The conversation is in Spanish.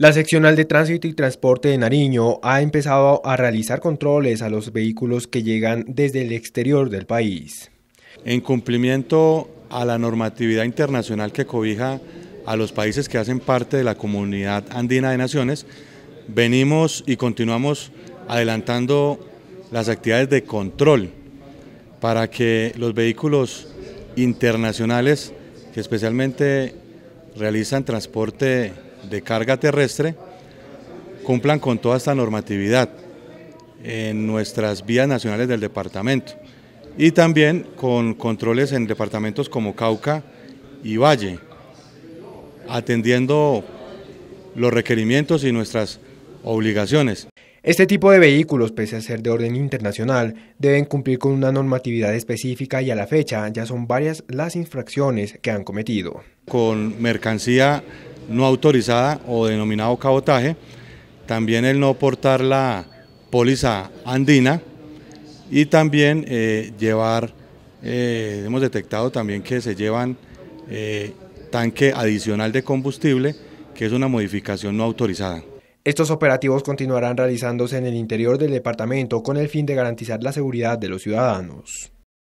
La seccional de tránsito y transporte de Nariño ha empezado a realizar controles a los vehículos que llegan desde el exterior del país. En cumplimiento a la normatividad internacional que cobija a los países que hacen parte de la comunidad andina de naciones, venimos y continuamos adelantando las actividades de control para que los vehículos internacionales que especialmente realizan transporte de carga terrestre cumplan con toda esta normatividad en nuestras vías nacionales del departamento y también con controles en departamentos como Cauca y Valle, atendiendo los requerimientos y nuestras obligaciones. Este tipo de vehículos, pese a ser de orden internacional, deben cumplir con una normatividad específica y a la fecha ya son varias las infracciones que han cometido. Con mercancía no autorizada o denominado cabotaje, también el no portar la póliza andina y también eh, llevar, eh, hemos detectado también que se llevan eh, tanque adicional de combustible, que es una modificación no autorizada. Estos operativos continuarán realizándose en el interior del departamento con el fin de garantizar la seguridad de los ciudadanos.